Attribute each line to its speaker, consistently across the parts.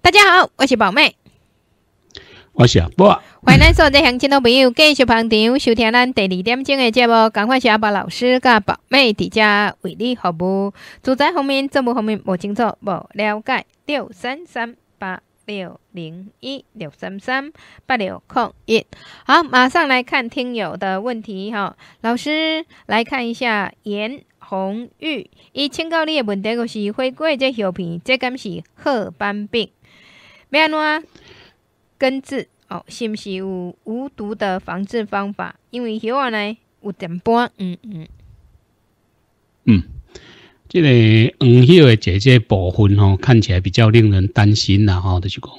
Speaker 1: 大家好，我是宝妹，
Speaker 2: 我是阿波。
Speaker 1: 欢迎所有在乡亲的朋友继续捧场收听咱第二点钟的节目。赶快向阿宝老师、阿宝妹在家为你服务。住宅方面，政部方面，莫清楚，莫了解。六三三八六零一六三三八六空一。好，马上来看听友的问题哈。老师，来看一下颜红玉，伊请教你的问题就是：灰龟这小片，这敢是褐斑病？咩啊？喏，根治哦，是不是有无毒的防治方法？因为叶啊呢有点半，嗯嗯
Speaker 3: 嗯，
Speaker 2: 这个黄色的这这部分哦，看起来比较令人担心啦。吼，就是讲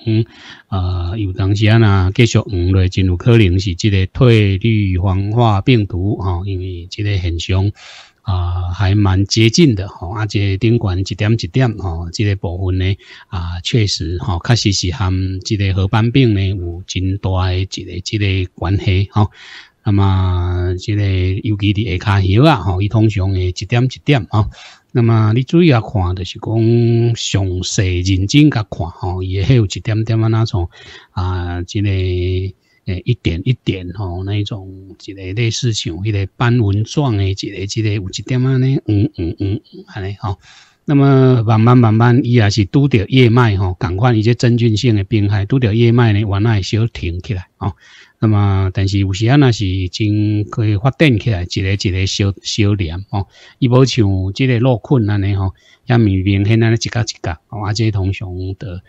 Speaker 2: 啊，有当时啊，继续黄绿，真有可能是这个退绿黄化病毒啊，因为这个很凶。啊，还蛮接近的吼，啊，即个顶管一点一点吼，即个部分呢啊，确实吼，确实是含即个核斑病呢有真大一个这个关系吼。那么即个，尤其是下牙桥啊吼，伊通常会一点一点啊。那么你注意啊看，就是讲详细认真甲看吼，也有一点点啊那种啊即个。诶，一点一点吼，那一种一个类似像一个斑纹状的，一个一个有一点啊呢，嗯嗯嗯尼吼。那么慢慢慢慢，伊也是拄到叶脉吼，赶快一些真菌性的病害堵到叶脉呢，往那小停起来哦。那么，但是有时啊，那是真可以发展起来，一个一个小小点哦。伊无像即个落困安尼吼，也明明显安尼一角一角，或者同上的，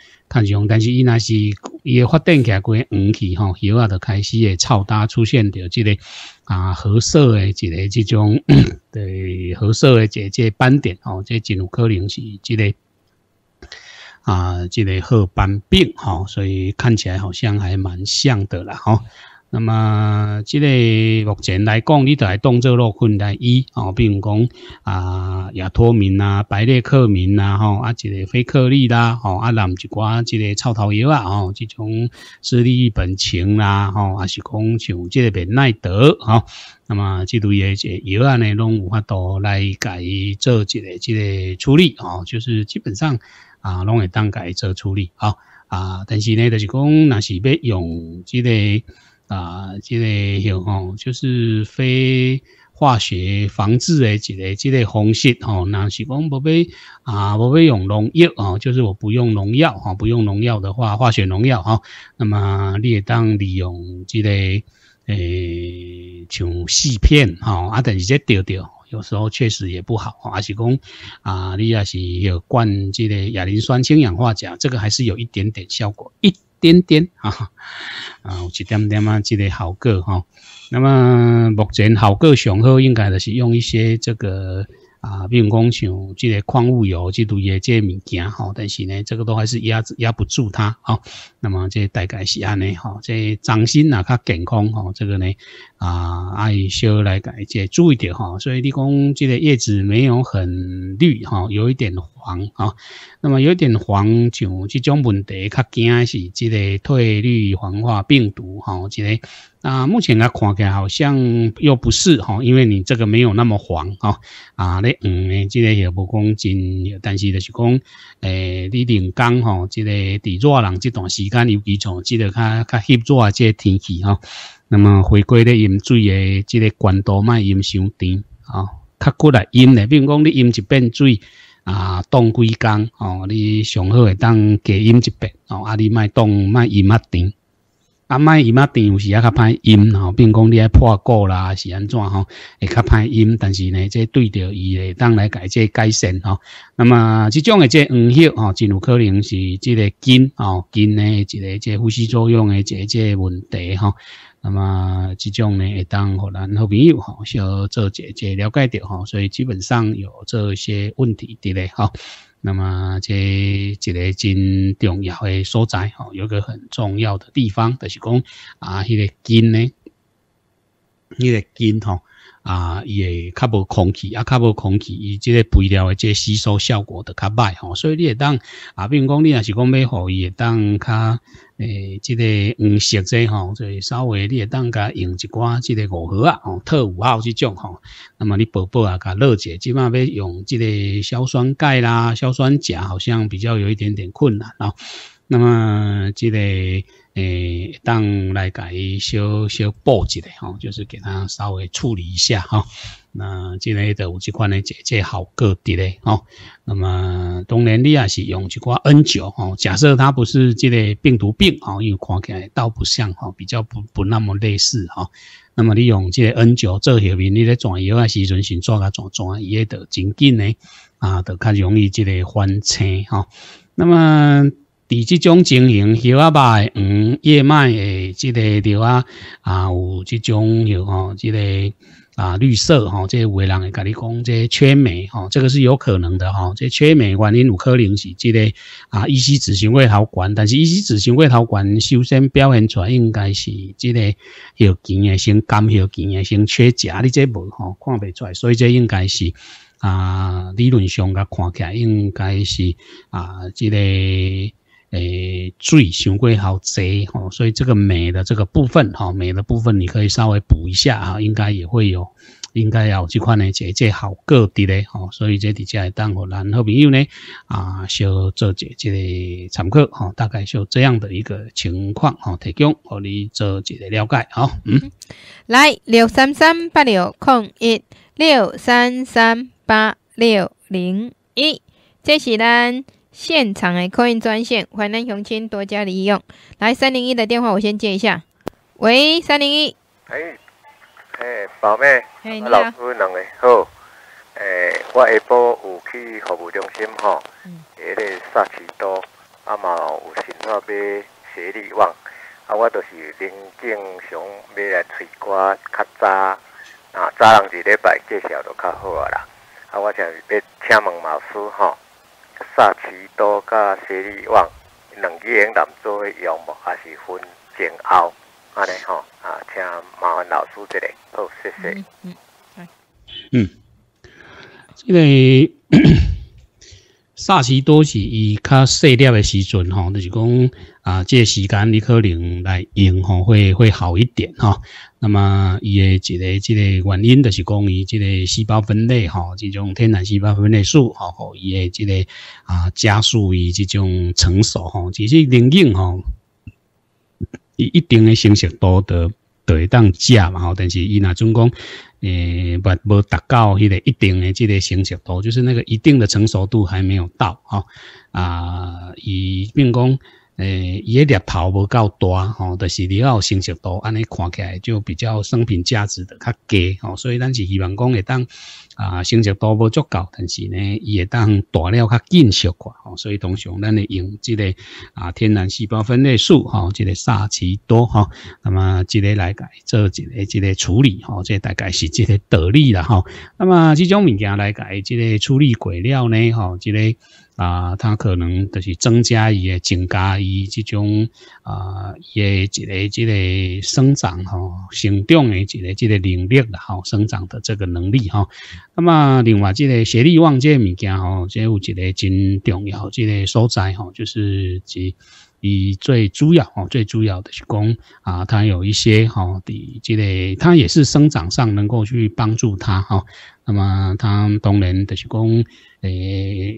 Speaker 2: 但是伊那是伊发展起来过黄气吼，以后啊就开始会超大出现掉这个啊褐色的，一个这种 对褐色的这这斑点哦，这真有可能是这个。啊，这个褐斑病哈，所以看起来好像还蛮像的啦哈。那么，这个目前来讲，你得来动作落去，来医哦，比如讲啊，亚脱敏啊，白列克敏啊哈，啊这个非克利啦，哦啊，乃一寡这个草桃油啊，哦，这种四氯乙苯腈啦，哦，啊是讲像这个别奈德啊，那么这都一些药啊呢，拢有法度来改做这个这个处理哦，就是基本上。啊，拢会当改做处理啊啊！但是呢，就是讲，若是要用即个啊，即个吼，就是非化学防治的即个即个方式吼，那是讲不要啊，不要用农药哦，就是我不用农药哈，不用农药的话，化学农药哈，那么也当利用即个。诶，像细片哈啊，但是即丢丢。有时候确实也不好，而且讲啊，你也是有灌这个亚磷酸氢氧化钾，这个还是有一点点效果，一点点啊，啊，一点点啊，这个好个哈。那么目前好个上后，应该就是用一些这个。啊，比如讲像这个矿物油，这都一些物件吼，但是呢，这个都还是压压不住它啊。那么这大概是安尼吼，这长心啊较健康吼，这个呢啊爱少来改，这注意点哈。所以你讲这个叶子没有很绿哈，有一点黄啊。那么有点黄像这种问题，较惊是这个褪绿黄化病毒哈，这个。啊，目前来看起好像又不是哈，因为你这个没有那么黄哈。啊，你嗯，这个也五公斤，但是就是讲，诶，你淋讲吼，这个伫热人这段时间尤其从这个较较热合即个天气哈。那么，回归咧饮水诶，这个管道卖饮伤甜啊，较骨来饮咧，比如讲你饮一遍水啊，冻几工哦，你上好会当加饮一杯哦，啊你卖冻卖饮啊甜。阿麦伊妈，平时也较歹阴吼，并讲你爱破鼓啦是安怎吼，会较歹阴。但是呢，即对着伊嘞，当来改即改善吼。那么这种的即黄晓吼，真有可能是即个筋吼筋诶一个即呼吸作用的即个问题吼。那么这种呢，当互咱好朋友吼，小做解解了解着吼，所以基本上有这些问题伫咧吼。那么，即一个真重要的所在吼，有个很重要的地方，就是讲啊，迄个筋呢，迄个筋吼啊，伊会较无空气，啊，较无空气，伊即个肥料的即吸收效果就较歹吼，所以你会当啊，比如讲你若是讲要予伊，会当较。诶，即个黄熟者吼，就稍微你也当甲用一寡即个五合啊，哦，特五号这种吼。那么你宝宝啊，甲乐者，即下要用即个硝酸钙啦、硝酸钾，好像比较有一点点困难啊。那么，这个诶，当来给小小补一下吼，就是给它稍微处理一下哈。那这类的有一款咧这这好个地咧吼。那么，当然你也是用一款 N 九吼。假设它不是这类病毒病吼，因为看起来倒不像哈，比较不不那么类似哈。那么，你用这个 N 九做后面，你咧转药啊时阵先转啊转转啊，伊个就真紧咧啊，就较容易这类翻车哈。那么。伫这种情形，叶啊的黄叶脉诶，即个对啊，啊有这种吼，即个啊绿色吼，这些伟人会甲你讲，这些缺镁吼，这个是有可能的吼。这缺镁原因有可能是即个啊，依稀子型会头管，但是依稀子型会头管首先表现出来应该是即个，吼，先性、甘、吼，碱性缺钾，你这无吼，看不出来，所以这应该是啊，理论上甲看起来应该是啊，即个。诶，最雄规好宅哈，所以这个美的这个部分，哈，美的部分你可以稍微补一下啊，应该也会有，应该要这款呢，姐姐好个的嘞哈，所以这底下当我咱好朋友呢啊，要做姐姐个参考，哈，大概要这样的一个情况，哈，提供和你做姐个了解，哈，嗯，
Speaker 1: 来六三三八六空一六三三八六零一，这是咱。现场的客运专线，淮南雄亲多加利用，来三零一的电话，我先接一下。喂，三零一，
Speaker 3: 哎，哎，宝妹，诶，老师两位好，诶，我下晡有去服务中心吼，嗯、个三千多，啊嘛有想要买学历网，啊我都是民警，想买来推瓜较早，啊早人一礼拜介绍都较好啊啦，啊我想要请问老师吼。萨奇多加雪莉王，两个人难做，仰慕还是分前后，安尼吼啊，请麻烦老师这里，好谢谢，嗯，
Speaker 2: 来，嗯，即个。萨时都是伊较细粒的时阵吼，就是讲啊，这时间你可能来用吼会会好一点吼。那么伊的一个、一个原因，就是讲伊这个细胞分类吼，这种天然细胞分类素吼，吼伊的这个啊加速伊这种成熟吼。其实应用吼，伊一定的生产多得得当价嘛吼，但是伊若中讲。诶，不，不达到迄个一定的即个成熟度，就是那个一定的成熟度还没有到哈啊，以并讲，诶，伊个猎头无够大哈，就是你要成熟度，安尼看起来就比较商品价值的较低哈，所以咱是希望讲诶当。啊，成值多无足够，但是呢，伊会当大了较紧小快吼，所以通常咱会用即个啊天然细胞分裂素吼，即个沙奇多哈，那么即个来改做即个即个处理吼，即大概是即个道理啦吼，那么这种物件来改即个处理过料呢吼，即个。啊，他可能就是增加伊诶，增加伊这种啊，一个一个生长吼，成长诶一个一个能力啦，生长的这个能力哈。那么另外，这个学历旺这物件吼，这有一个真重要，这个所在吼，就是只以最主要吼，最主要的是讲啊，它有一些哈的这个，它也是生长上能够去帮助它哈。那么它当然的是讲诶，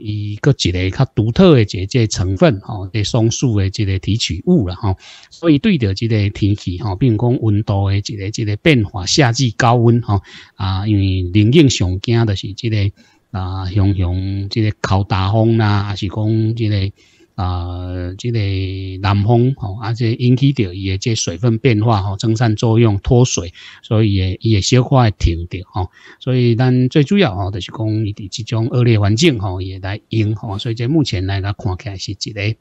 Speaker 2: 伊个一个较独特的一个成分吼，对松树诶一个提取物啦吼，所以对着这个天气吼，并讲温度诶一个一个变化，夏季高温吼啊，因为林荫上惊的是这个啊，像像这个烤大风啦，是讲这个。啊，即个南风吼，而且引起着伊个即水分变化吼，蒸散作用脱水，所以也也化会停掉吼。所以咱最主要吼，就是讲伊的这种恶劣环境吼，也来影响。所以这目前来，咱看来是一个。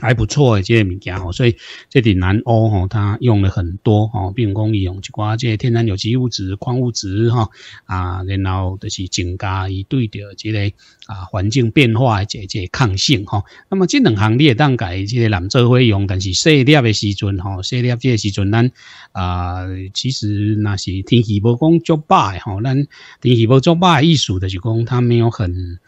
Speaker 2: 还不错诶，这些物件吼，所以这里南欧吼，它用了很多吼，变工利用，一寡这些天然有机物质、矿物质哈啊，然后就是增加伊对着即个啊环境变化诶一个抗性吼。那么这两行你也当改即个蓝做会用，但是细粒诶时阵吼，晒日即个时阵咱啊，其实那是天气不讲足歹吼，咱天气无足歹意思的是讲它没有很。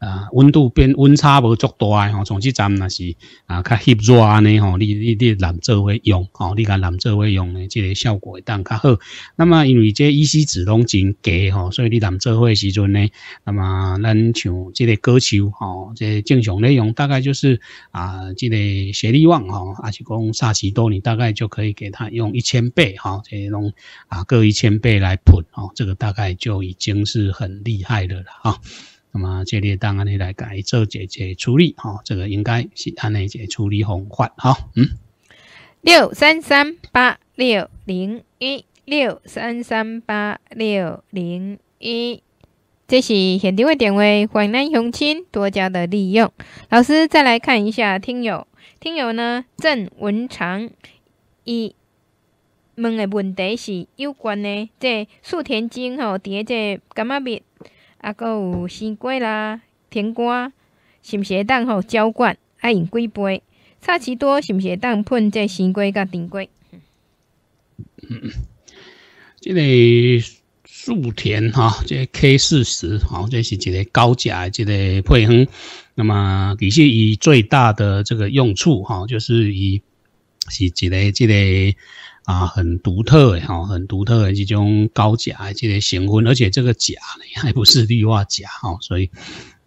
Speaker 2: 啊，温度变温差无足大吼，从这站若是啊较翕热安尼吼，你你你咱做伙用吼，你甲咱做伙用诶，即个效果会当较好。那么因为这 EC 子拢真低吼，所以你咱做诶时阵呢，那么咱像即个歌手吼，即个正常内容大概就是啊，即个学力旺吼，还是讲霎时多，你大概就可以给他用一千倍吼，即种啊各一千倍来喷吼，这个大概就已经是很厉害的了哈。那么，这类档案呢来改做解解处理，吼，这个应该是按解处理方法，哈，嗯，
Speaker 1: 六三三八六零一六三三八六零一，这是现场的电话，欢迎乡亲多加的利用。老师再来看一下听友，听友呢郑文长，一问的问题是有关的，即素田经吼，伫个即感冒蜜。啊，搁有西瓜啦、甜瓜，是毋是当好浇灌？爱用几杯？差子多是毋是当喷在西瓜甲甜瓜？
Speaker 2: 这个树田哈，这 K 四十，哈，这是一个高价，一个配方。那么其实以最大的这个用处哈，就是以是一个，这个。啊，很独特哈，很独特的这种高钾这些咸分，而且这个钾呢还不是氯化钾哈，所以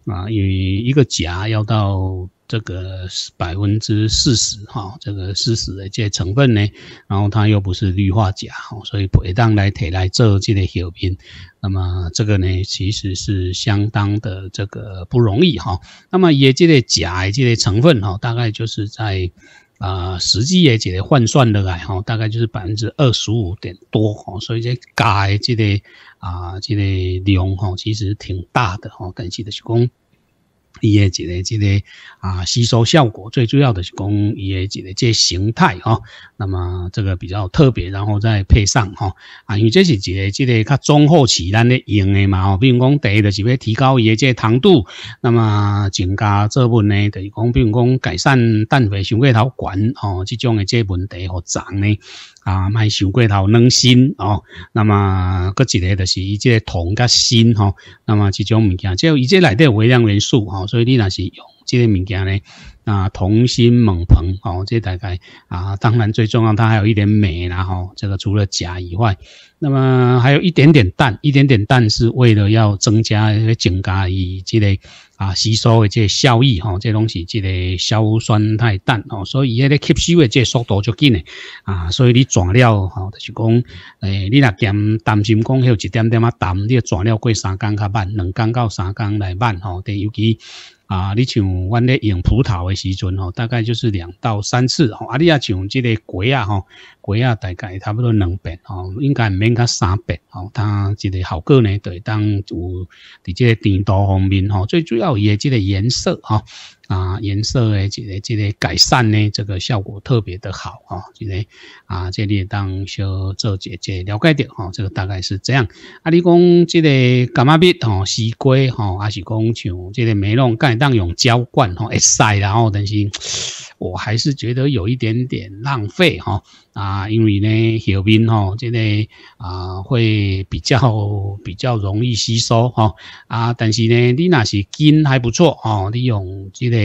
Speaker 2: 啊，因为一个钾要到这个百分之四十哈，这个四十的这些成分呢，然后它又不是氯化钾哈，所以不一当来提来做这个药品，那么这个呢其实是相当的这个不容易哈，那么也这类钾这些成分哈，大概就是在。啊，实际也解个换算落来吼，大概就是百分之二十五点多吼，所以这加的这个啊这个量吼，其实挺大的吼，感谢的是工。伊诶一的一个啊吸收效果，最主要的是讲 E A 一个这形态哈。那么这个比较特别，然后再配上哈啊，因为这是个这个较中后期咱咧用的嘛。哦，比如讲第一就是要提高 E A 个糖度，那么增加这部分呢，就是讲比如讲改善蛋白相对头悬哦，这种的这问题和长呢。啊，卖小骨头、软锌哦，那么个之类就是一些铜甲锌吼，那么这种物件，只有一节内底微量元素哦，所以你那是用这个物件呢。啊，铜锌锰硼哦，这大概啊，当然最重要，它还有一点镁然后这个除了钾以外，那么还有一点点氮，一点点氮是为了要增加增加以及嘞。啊，吸收的这效益吼，这拢是这个硝酸太氮哦，所以伊那个吸收的这速度就紧的啊，所以你转了吼，就是讲诶，你若兼担心讲还有一点点啊淡，你转了过三缸较慢，两缸到三缸来慢吼，尤其。啊，你像我咧用葡萄的时阵吼，大概就是两到三次吼。啊，你啊像这个果啊吼，果啊大概差不多两遍吼，应该毋免到三遍吼。它这个效果呢，就会当有在即个甜度方面吼，最主要伊诶即个颜色哈。啊，颜色诶，这个、这个改善呢，这个效果特别的好啊，这个啊，这里当小做姐姐了解点哈，这个大概是这样。啊，你讲这个干嘛？笔吼，西瓜吼，还是讲像这个梅龙，该当用浇灌吼，会晒然后但是，我还是觉得有一点点浪费哈。啊，因为呢，后面吼，这个啊，会比较比较容易吸收吼啊。但是呢，你那是根还不错哦。你用这个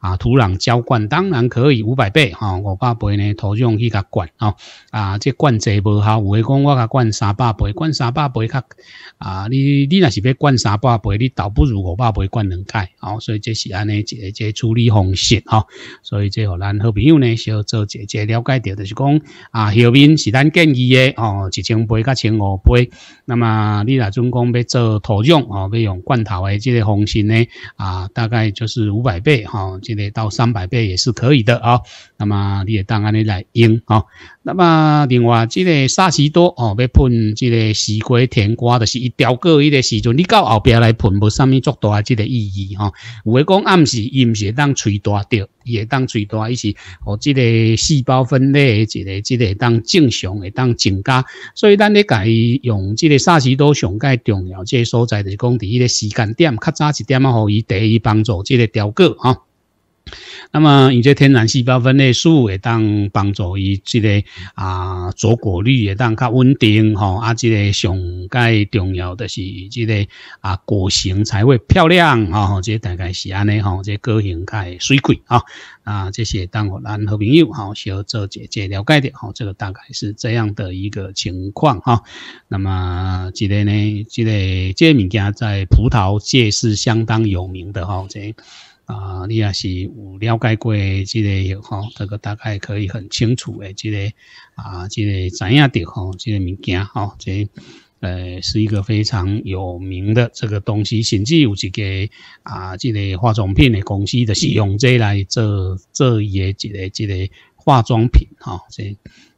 Speaker 2: 啊，土壤浇灌当然可以五百倍吼。五百倍呢，土用去甲灌哦啊，这灌制无效，有诶讲我甲灌三百倍，灌三百倍较啊，你你那是要灌三百倍，你倒不如五百倍灌两盖哦。所以这是安尼，一一这处理方式吼。所以这互咱好朋友呢，需要做姐姐了解到，就是讲。啊，后面是咱建议的哦，一千杯甲千五杯。那么你若总共要做土壤哦，要用罐头诶，这个风险呢啊，大概就是五百倍哈，这个到三百倍也是可以的啊。那么你也当安尼来用啊。那么另外，这个沙棘多哦，要喷这个西瓜甜瓜的是一调过，伊的时阵你到后边来喷，无啥物足大即个意义哦。有诶讲暗时阴是当吹大着，也当吹大，伊是哦，即个细胞分裂，即个即个当正常会当增加，所以咱咧改用即个。萨时都上较重要，即个所在就是讲伫迄个时间点较早一点啊，互伊得以帮助即个调个吼。那么，以这天然细胞分裂素也当帮助伊，即个啊坐果率也当较稳定吼。啊，即个上该重要的是，即个啊果型才会漂亮啊。这大概是安尼吼，这果型较水贵啊。啊，这些当我咱和朋友好小做姐姐了解的吼，这个大概是这样的一个情况哈。那么，即个呢，即个这物件在葡萄界是相当有名的哈，这。啊，你也是有了解过这个，吼，这个大概可以很清楚的，这个啊，这个知影到吼，这个物件，吼，这呃是一个非常有名的这个东西，甚至有一个啊，这个化妆品的公司的是用，这来做做一这个这个化妆品，哈，这。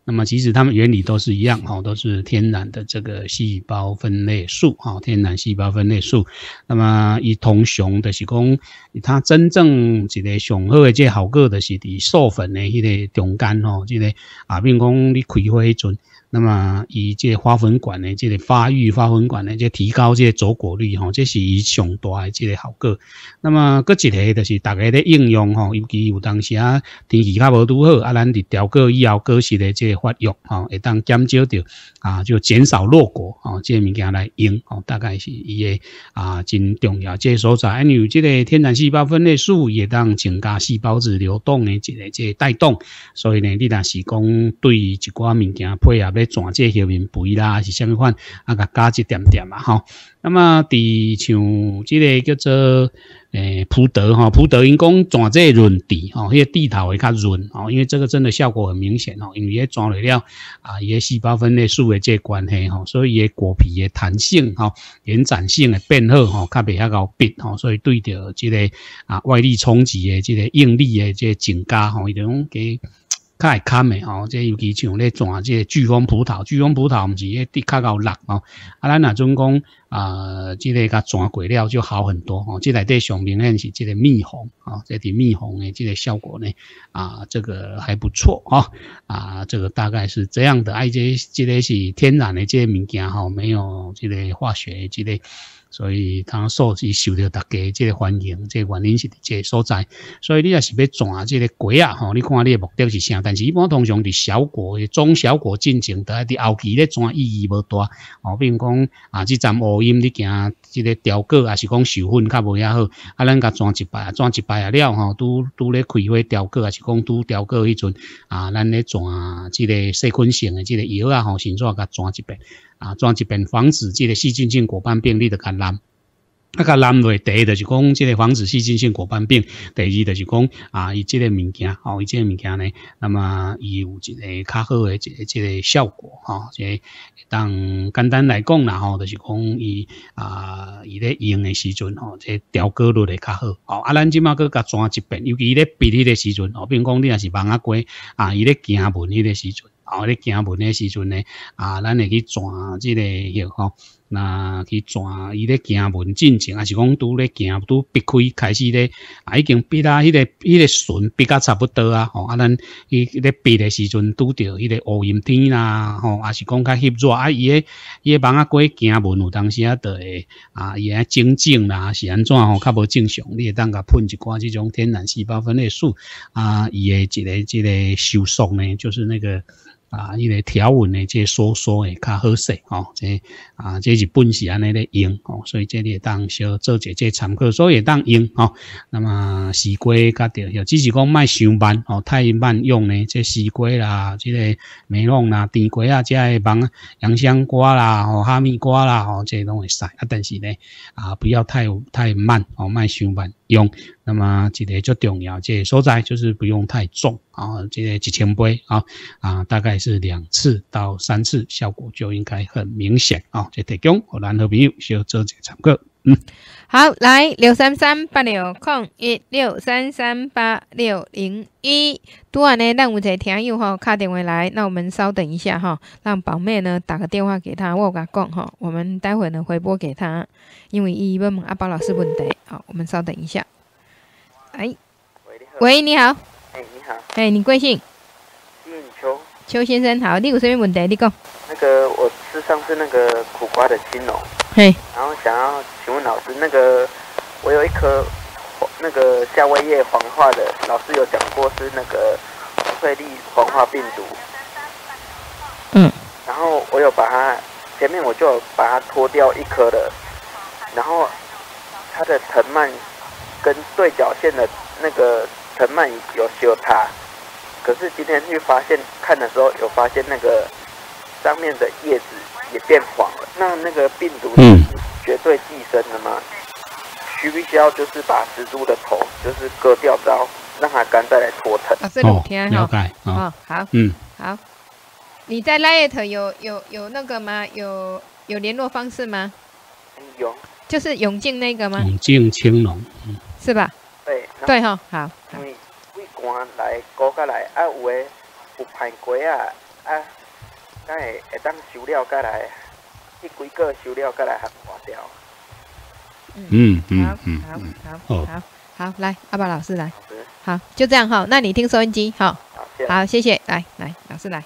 Speaker 2: 那么其实它们原理都是一样哈，都是天然的这个细胞分类素哈，天然细胞分类素。那么一同雄的是讲，它真正一个雄好的这好个的是伫授粉的迄个中间哦，这个啊，比如讲你开花迄阵。那么以这花粉管呢，这发育花粉管呢，这提高这着果率哈，这是以上大的这效果。那么搁一个就是大家咧应用哈，尤其有当时啊天气较无拄好啊，咱伫调过以后果实的这发育哈会当减少掉啊，就减少落果啊，这物件来用哦，大概是伊个啊真重要。这所在因有这个天然细胞分裂素也当增加细胞质流动的这个这带动，所以呢，你若是讲对于一寡物件配合。在泉这下面肥啦，是相款啊，甲加一点点嘛，吼。那么，伫像这个叫做诶，葡萄哈，葡萄因讲泉这润地哈，迄个地头会较润哦，因为这个真的效果很明显哦，因为迄泉里了啊，伊个细胞分裂素的这关系吼，所以伊个果皮的弹性哈、延展性诶变好哈，较未遐够变吼，所以对着这个啊外力冲击的这个应力的这增加吼，一种给。较会坑诶吼，即系尤其像咧转即系巨峰葡萄，巨峰葡萄毋是迄滴卡够辣吼，啊，咱若准讲啊，即、之类噶转果料就好很多吼，即系底上面是即个蜜红吼，即啲蜜红诶即个效果咧啊，这个还不错哦。啊，这个大概是这样的，而且即个是天然诶即个物件吼，没有即个化学即个。所以，他数字受到大家这个欢迎，这原因是这所在。所以，你也是要转这个果啊，吼！你看你的目的是什但是，一般通常伫小果、中小国进行的，伫后期咧转意义无大。哦，比如讲啊，即站乌阴你行，即个雕刻啊，是讲受粉较无遐好啊，咱甲转一摆，转一摆啊了，吼，拄拄咧开花雕刻啊，是讲拄雕刻迄阵啊，咱咧转即个细菌性的即个药啊，吼，先做甲转一摆。啊，装一边防止这个细菌性果斑病立的感染。啊，个蓝莓第一的就是讲这个防止细菌性果斑病，第二的就是讲啊，伊这个物件，哦，伊这个物件呢，那么伊有一个较好的一即个效果，吼，即当简单来讲啦，吼，就是讲伊啊，伊咧用的时阵，吼，即调过率会较好，哦，啊，咱即嘛佫甲装一遍，尤其咧比例的时阵，哦，比如讲你也是蠓仔鸡啊，伊咧行门伊的时阵。哦，咧行门诶时阵呢，啊，咱会去转个迄吼，那去转伊咧行门进前，还是讲拄咧行拄避开开始咧，啊，已经避啊，迄个迄个旬避较差不多啊，吼，啊咱伊咧避诶时阵拄着迄个乌阴天啦，吼，还是讲较翕热，啊，伊个伊个房啊过行门有当时啊会啊，伊个整整啦是安怎吼，较无正常，你当甲喷一寡即种天然细胞分裂素，啊，伊个一个即个收缩呢，就是那个。啊，伊个条纹的即疏缩会较好些哦。即啊，即是本是安尼咧用哦，所以即你也当小做者即参考，所以当用哦。那么西瓜甲着，只是讲莫上班哦，太慢用呢。即西瓜啦，即个梅容啦、甜瓜啊、加个芒、洋香瓜啦、吼、哈密瓜啦，吼、即拢会使。啊，但是呢，啊，不要太太慢哦，莫上班。用，那么这个最重要，这个所在就是不用太重啊，这个几千杯啊，啊，大概是两次到三次，效果就应该很明显啊，这提供我南的朋友需要做这个参考。
Speaker 1: 好，来六三三八六空一六三三八六零一，多安呢？让有者听友哈，卡电话来。那我们稍等一下哈，让宝妹呢打个电话给他，我给他讲哈。我们待会儿呢回拨给他，因为伊问阿宝老师问题。好，我们稍等一下。哎，喂，你好。哎，你好。哎，你贵姓？邱先生，好，你有什么问题？你讲。
Speaker 3: 那个我是上次那个苦瓜的金龙，嘿，然后想要请问老师，那个我有一颗黄那个夏威夷黄化的，老师有讲过是那个翠绿黄化病毒，嗯，然后我有把它前面我就把它脱掉一颗的，然后它的藤蔓跟对角线的那个藤蔓有修差。可是今天去发现看的时候，有发现那个上面的叶子也变黄了。那那个病毒是绝对寄生的吗？需不需要就是把蜘蛛的头就是割掉然后，让它肝再来脱层。哦，两天哈，了哦啊。好，嗯，
Speaker 1: 好。你在 Light 有有有那个吗？有有联络方式吗？有，就是永靖那个吗？永
Speaker 2: 靖青龙，嗯，
Speaker 1: 是吧？对，对哈，好。
Speaker 3: 干来割下来，啊，有诶有盘果啊，啊，敢会会当收了过来，一几个收了过来还唔挂掉。嗯嗯嗯，好，
Speaker 1: 好，好，好，来，阿爸老师来，好，就这样哈，那你听收音机，好，好，谢谢，来来，老师来。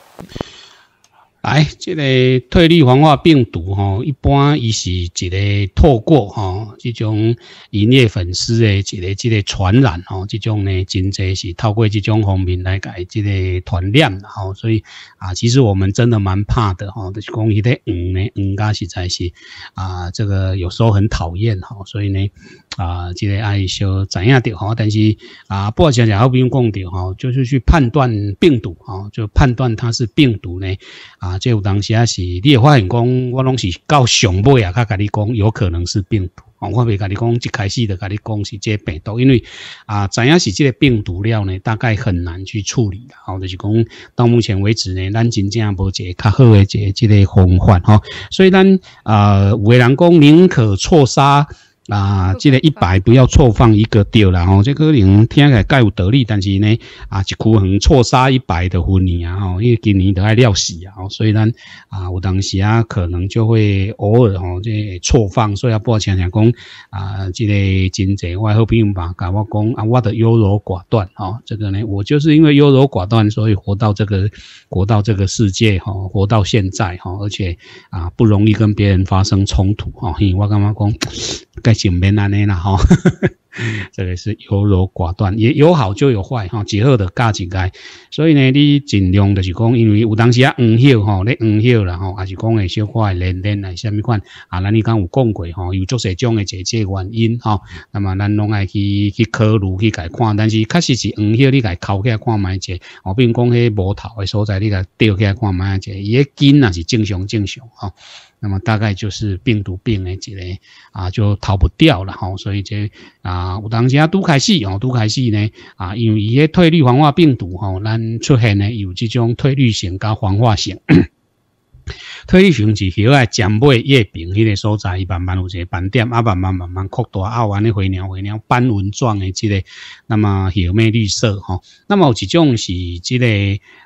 Speaker 2: 来，这个退绿黄化病毒哈，一般伊是一个透过哈这种营业粉丝的这个这个传染哈，这种呢，真侪是透过这种方面来改这个团染的哈。所以啊，其实我们真的蛮怕的哈，就是讲起的黄呢，黄家实在是啊，这个有时候很讨厌哈。所以呢，啊，这个阿姨稍怎样的哈，但是啊，不过现在我不用讲的哈，就是去判断病毒啊，就判断它是病毒呢。啊，即有当时啊是，你会发现讲，我拢是到上尾啊，才跟你讲有可能是病毒。我未跟你讲一开始就跟你讲是即病毒，因为啊，知影是即个病毒了呢？大概很难去处理的。好，就是讲到目前为止呢，咱真正无个较好诶，个即个防范哈。所以咱啊，有的人讲宁可错杀。啊，这个一百不要错放一个掉了哦。这可能听起来盖有道理，但是呢，啊，一区可能错杀一百的婚姻啊。因为今年都爱尿屎啊，所以咱啊，有当时啊，可能就会偶尔哦，这错放，所以啊，抱歉讲，啊，这个金贼我何朋友吧？干我讲啊？我的优柔寡断哦，这个呢，我就是因为优柔寡断，所以活到这个活到这个世界，哦，活到现在哈，而且啊，不容易跟别人发生冲突为我感觉讲？免安尼啦吼。这个是优柔寡断，也有好就有坏哈。结好的加一改，所以呢，你尽量就是讲，因为有当时啊，唔晓吼，你唔晓啦吼，还是讲会小块连连啊，虾米款啊？咱你讲有讲过吼，有做些诶一个这个原因吼。那么，咱拢爱去去考虑去改看，但是确实是唔晓你改抠起来看卖者，比如讲迄无头诶所在你改吊起来看卖者，伊的筋那是正常正常吼。那么大概就是病毒病的一个啊，就逃不掉了吼。所以这啊，有当时啊，都开始哦，都开始呢啊，因为伊个退绿黄化病毒吼，咱出现呢有这种退绿型加黄化型。退绿型是许个尖尾叶柄迄个所在，一般般有一些斑点啊，慢慢慢慢扩大啊，完的灰鸟灰鸟斑纹状的之类。那么许个绿色吼，那么有一种是之个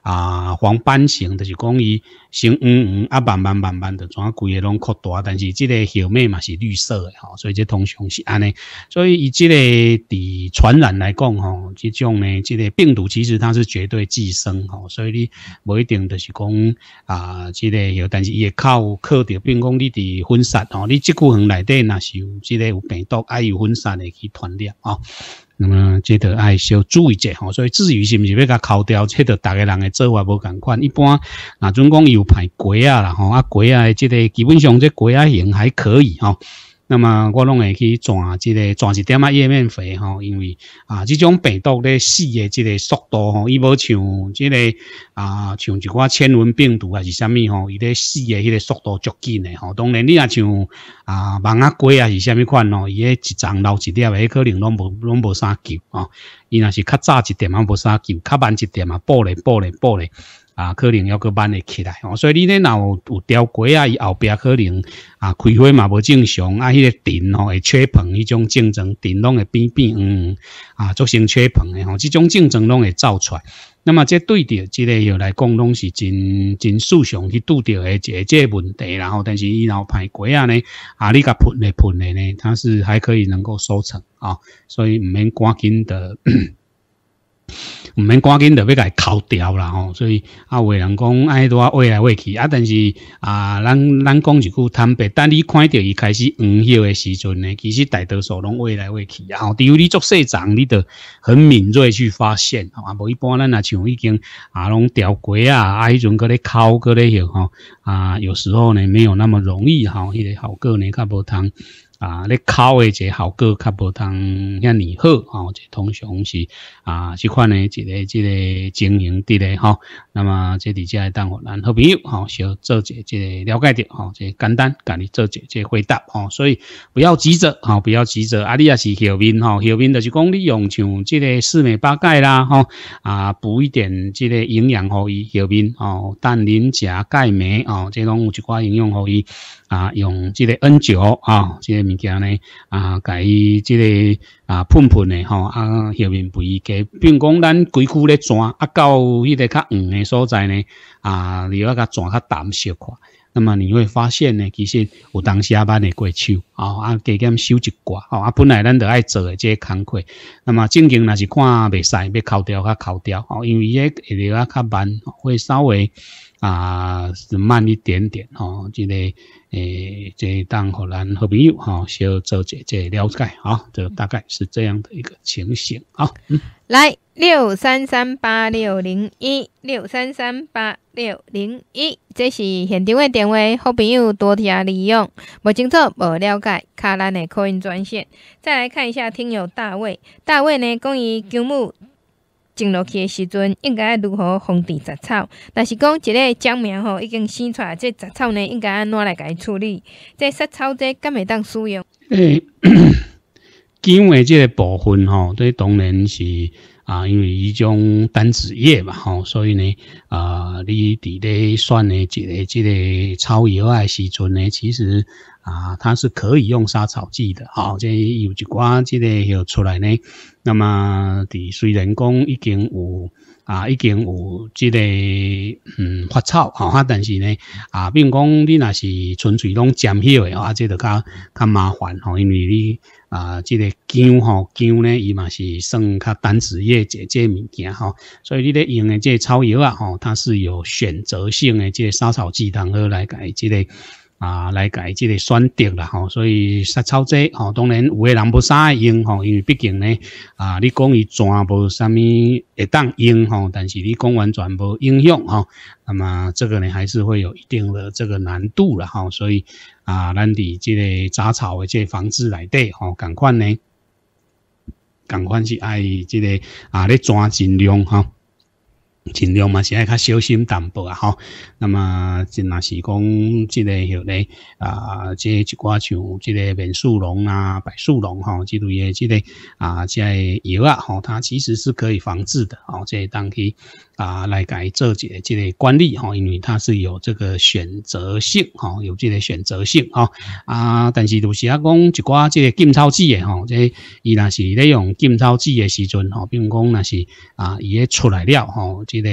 Speaker 2: 啊，黄斑型，就是讲伊。先嗯嗯，啊，慢慢慢慢的，转规个拢扩大，但是这个后面嘛是绿色的哈，所以这通常是安尼。所以以这个的传染来讲哈，这种呢，这个病毒其实它是绝对寄生哈，所以你不一定就是讲啊，这个，但是也靠靠比并讲你的分散哦，你这个恒内底那是有这个有病毒，还有分散的去传染啊。那么这得爱小注意者吼，所以至于是唔是要甲敲掉，迄个大家人嘅做法无同款。一般啊，总讲有排鬼啊啦吼，啊鬼啊，即个基本上这鬼啊型还可以吼。那么我拢会去转，即个转一点啊，页面费吼，因为啊，这种病毒咧死的即个速度吼，伊无像即个啊，像一寡千文病毒啊是啥物吼，伊咧死的迄个速度足紧的吼。当然你啊像啊，蚊啊龟啊是啥物款咯，伊咧一丛捞一粒，迄可能拢无拢无啥救啊。伊那是较早一点啊，无啥救，较慢一点啊，补咧补咧补咧。啊，可能要个慢的起来哦，所以你那脑有条轨啊，伊后边可能啊开花嘛不正常啊，迄个田哦会缺盆，迄种竞争，田拢会变变，嗯啊，造成缺盆的吼，这种竞争拢会造出来。那么这对着这个药来讲，拢是真真正常去拄到的这个问题。然后但是伊然后排瓜啊呢，啊你甲喷的喷的呢，它是还可以能够收成啊，所以唔免赶紧的。毋免赶紧就要甲伊敲掉啦吼，所以啊，为人公爱啊歪来歪去啊，但是啊，咱咱讲一句坦白，等你看到伊开始黄叶的时阵呢，其实大多数拢歪来歪去然后比如你做社长，你得很敏锐去发现啊，无一般咱啊像已经啊，拢调过啊，爱准嗰啲抠嗰啲叶吼啊，有时候呢没有那么容易吼，迄个效果呢较无通。啊，你考的即效果较无通遐尼好，哦，即通常是啊，即款诶一个即个经营伫咧，吼。那么即伫遮来当互咱好朋友，吼，小做些即了解着，哈，即简单，甲你做些即回答，哦，所以不要急着，哦，不要急着，啊，你也是后面，吼，后面就是讲你用像即个四美八钙啦，哦，啊，补一点即个营养互伊，后面，吼，氮磷钾钙镁，哦，即拢、有一寡营养互伊，啊，用即个 N 九，啊，即。物件呢，啊，甲伊即个啊，喷喷的吼啊，下面肥加，并讲咱规区咧转啊，到迄个较黄的所在呢，啊，你啊，甲转较淡小寡，那么你会发现呢，其实有当下班的过手啊，啊，加减收一寡，啊，本来咱着爱做诶，即个工课，那么正经那是看未使，要敲掉较抠掉，哦，因为伊个一啊较慢，会稍微啊，是慢一点点，哦，即个。诶，这当互咱好朋友哈，小做者介了解哈，这大概是这样的一个情形啊。
Speaker 1: 来六三三八六零一六三三八六零一，这是现场的电话，好朋友多听利用。不清楚、不了解，卡兰的 c 音专线。再来看一下听友大卫，大卫呢，讲伊金母。种落去的时阵，应该如何防治杂草？但是讲一个讲明吼，已经生出来，这杂草呢，应该安怎来解处理？这杀草剂敢会当使用？
Speaker 2: 诶，姜诶，这个部分吼，对当然是。啊，因为一种单子叶嘛，吼，所以呢，啊，你伫咧选呢，一个即个草药啊时阵呢，其实啊，它是可以用杀草剂的，好，即有一寡即个药出来呢，那么，伫虽然讲已经有。啊，已经有即个嗯花草吼啊，但是呢，啊，比如讲你那是纯粹拢尖叶的，啊，即就较较麻烦吼，因为你啊，即个姜吼姜呢，伊嘛是算较单子叶这这物件吼，所以你咧用的即草药啊吼，它是有选择性的即杀草剂然后来改即个。啊，来改这个选择啦，吼，所以杀草剂，吼，当然有个人无啥爱用，吼，因为毕竟呢，啊，你讲伊转无啥物会当用，吼，但是你讲完全无影响吼。那么这个呢，还是会有一定的这个难度了，吼。所以啊，咱伫这个杂草的这防治来底，吼，赶快呢，赶快是爱这个啊，你抓尽量吼。尽量嘛，是爱较小心淡薄啊，吼。那么，就若是讲，即个、许个啊，即一寡像即个棉树龙啊、柏树龙吼，即类诶即个啊，即个药啊，吼，它其实是可以防治的吼，即当期。啊，来改做些即个管理吼，因为它是有这个选择性吼，有即个选择性哈啊，但是有时啊讲一寡即个禁钞机嘅吼，即伊那是利用禁钞剂的时阵吼，并讲那是啊，伊咧出来了吼，即个。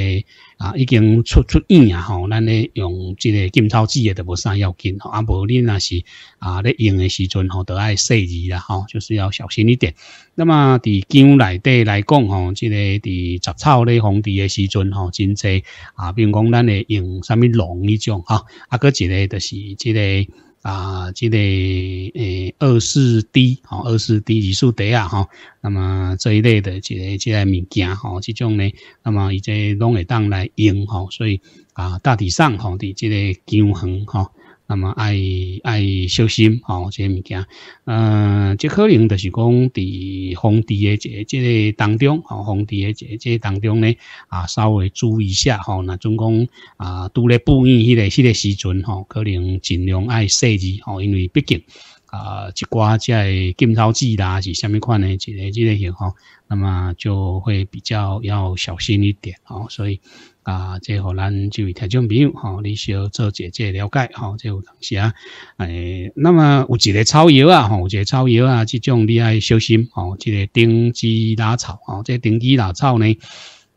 Speaker 2: 啊，已经出出院啊，吼，咱咧用即个金草剂也无啥要紧，吼，啊，无你那是啊咧用的时阵吼，都爱细意啦，吼，就是要小心一点。那么伫姜内底来讲，吼，即个伫杂草咧防治的时阵，吼，真侪啊，比如讲咱咧用啥物龙一种，哈，啊个一个就是即个。啊，这个诶，二四 D 吼，二四 D 二四 d 啊，哈，那么这一类的，这个这个物件吼，这种咧，那么伊即拢会当来用吼，所以啊，大体上吼，伫这个均衡哈。那么爱爱小心哦，这些物件，嗯，这可能就是讲在皇帝的这这个当中，哦，皇帝的这这当中呢，啊，稍微注意一下，哦，那总共啊，都咧布衣，迄个迄个时阵，哦，可能尽量爱设计，哦，因为毕竟啊，一寡在金朝纸啦，是虾米款呢，之个之个型，号，那么就会比较要小心一点，哦，所以。啊，即互咱就位听种朋友吼，你需要做姐姐了解吼，即有当时啊，诶，那么有一个草药啊，吼，有一个草药啊，即种你爱小心吼，即个丁基拉草吼，即丁基拉草呢，